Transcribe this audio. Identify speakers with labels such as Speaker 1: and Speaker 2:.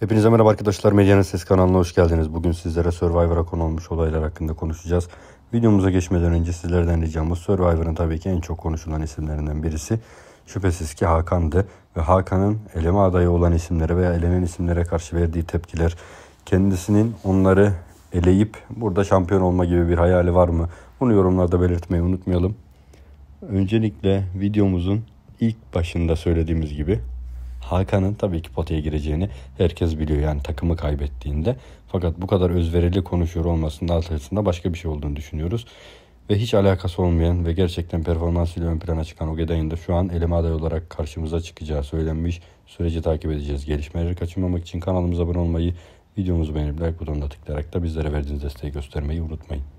Speaker 1: Hepinize merhaba arkadaşlar. Medyanın Ses kanalına hoş geldiniz. Bugün sizlere Survivor'a konu olmuş olaylar hakkında konuşacağız. Videomuza geçmeden önce sizlerden ricamız Survivor'ın tabii ki en çok konuşulan isimlerinden birisi şüphesiz ki Hakan'dı. Ve Hakan'ın eleme adayı olan isimlere veya elenen isimlere karşı verdiği tepkiler kendisinin onları eleyip burada şampiyon olma gibi bir hayali var mı? Bunu yorumlarda belirtmeyi unutmayalım. Öncelikle videomuzun ilk başında söylediğimiz gibi Hakan'ın tabii ki potaya gireceğini herkes biliyor yani takımı kaybettiğinde. Fakat bu kadar özverili konuşuyor olmasının altında başka bir şey olduğunu düşünüyoruz. Ve hiç alakası olmayan ve gerçekten performansıyla ön plana çıkan Ogeday'ın da şu an eleme aday olarak karşımıza çıkacağı söylenmiş. Süreci takip edeceğiz. Gelişmeleri kaçırmamak için kanalımıza abone olmayı, videomuzu beğenip like butonuna tıklayarak da bizlere verdiğiniz desteği göstermeyi unutmayın.